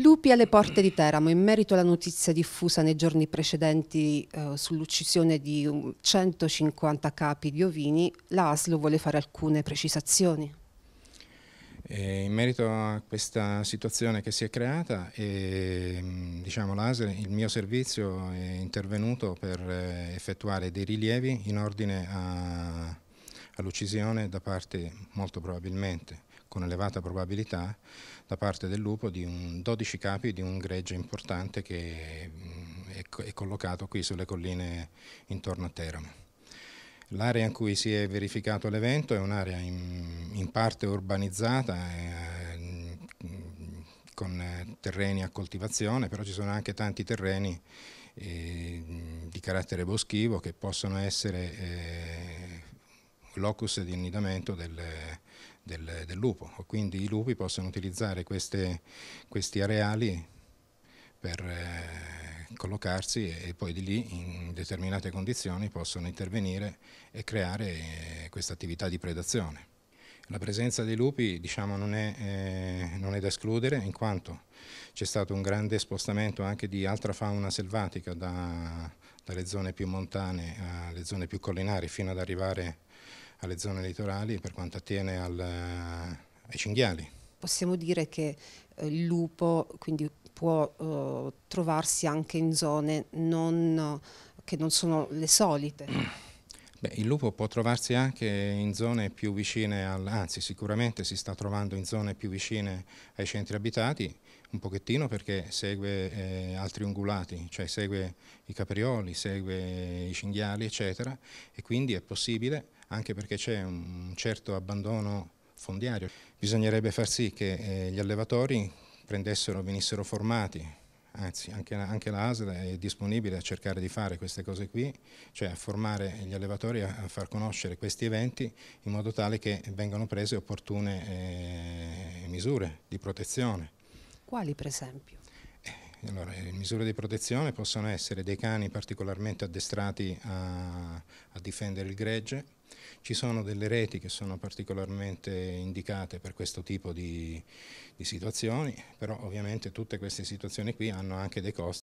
Lupi alle porte di Teramo, in merito alla notizia diffusa nei giorni precedenti eh, sull'uccisione di 150 mm, capi di ovini, l'ASLO vuole fare alcune precisazioni. Eh, in merito a questa situazione che si è creata, ehm, diciamo, il mio servizio è intervenuto per eh, effettuare dei rilievi in ordine a all'uccisione da parte, molto probabilmente, con elevata probabilità, da parte del lupo di un 12 capi di un gregge importante che mm, è collocato qui sulle colline intorno a Teramo. L'area in cui si è verificato l'evento è un'area in, in, parte urbanizzata, eh, mm, con eh, terreni a coltivazione, però ci sono anche tanti terreni eh, di carattere boschivo che possono essere eh, locus di annidamento delle, del, del, lupo. Quindi i lupi possono utilizzare queste, questi areali per eh, collocarsi e, e, poi di lì in determinate condizioni possono intervenire e creare eh, questa attività di predazione. La presenza dei lupi diciamo, non, è, eh, non, è, da escludere in quanto c'è stato un grande spostamento anche di altra fauna selvatica da, dalle zone più montane alle zone più collinari fino ad arrivare alle zone litorali per quanto attiene al, eh, ai cinghiali. Possiamo dire che eh, il lupo quindi, può uh, trovarsi anche in zone non, che non sono le solite. Beh, il lupo può trovarsi anche in zone più vicine, al, anzi sicuramente si sta trovando in zone più vicine ai centri abitati, un pochettino perché segue eh, altri ungulati, cioè segue i caprioli, segue i cinghiali eccetera e quindi è possibile anche perché c'è un certo abbandono fondiario. Bisognerebbe far sì che eh, gli allevatori prendessero, venissero formati anzi anche, anche la ASL è disponibile a cercare di fare queste cose qui, cioè a formare gli allevatori a, a far conoscere questi eventi in modo tale che vengano prese opportune eh, misure di protezione. Quali per esempio? Eh, allora, le eh, misure di protezione possono essere dei cani particolarmente addestrati a, a difendere il gregge, ci sono delle reti che sono particolarmente indicate per questo tipo di, di situazioni, però ovviamente tutte queste situazioni qui hanno anche dei costi.